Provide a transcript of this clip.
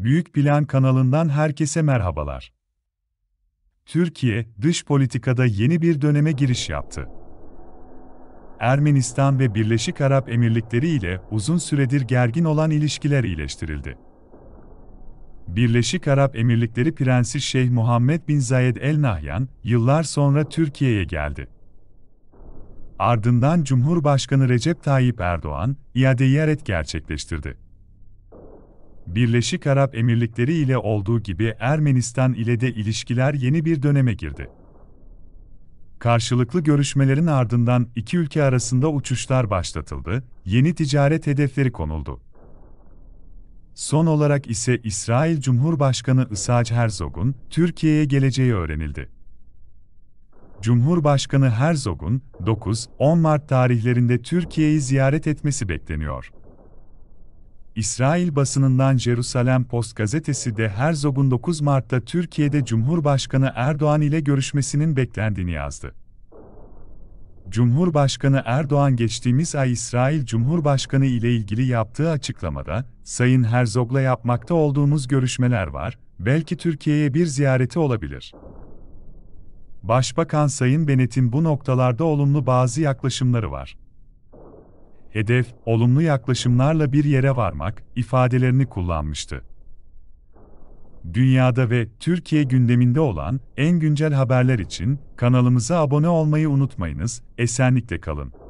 Büyük Plan kanalından herkese merhabalar. Türkiye, dış politikada yeni bir döneme giriş yaptı. Ermenistan ve Birleşik Arap Emirlikleri ile uzun süredir gergin olan ilişkiler iyileştirildi. Birleşik Arap Emirlikleri Prensi Şeyh Muhammed bin Zayed El Nahyan, yıllar sonra Türkiye'ye geldi. Ardından Cumhurbaşkanı Recep Tayyip Erdoğan, iade ziyaret gerçekleştirdi. Birleşik Arap Emirlikleri ile olduğu gibi Ermenistan ile de ilişkiler yeni bir döneme girdi. Karşılıklı görüşmelerin ardından iki ülke arasında uçuşlar başlatıldı, yeni ticaret hedefleri konuldu. Son olarak ise İsrail Cumhurbaşkanı Isaac Herzog'un Türkiye'ye geleceği öğrenildi. Cumhurbaşkanı Herzog'un 9-10 Mart tarihlerinde Türkiye'yi ziyaret etmesi bekleniyor. İsrail basınından Jerusalem Post gazetesi de Herzog'un 9 Mart'ta Türkiye'de Cumhurbaşkanı Erdoğan ile görüşmesinin beklendiğini yazdı. Cumhurbaşkanı Erdoğan geçtiğimiz ay İsrail Cumhurbaşkanı ile ilgili yaptığı açıklamada, Sayın Herzog'la yapmakta olduğumuz görüşmeler var, belki Türkiye'ye bir ziyareti olabilir. Başbakan Sayın Benet'in bu noktalarda olumlu bazı yaklaşımları var hedef, olumlu yaklaşımlarla bir yere varmak ifadelerini kullanmıştı. Dünyada ve Türkiye gündeminde olan en güncel haberler için kanalımıza abone olmayı unutmayınız, esenlikle kalın.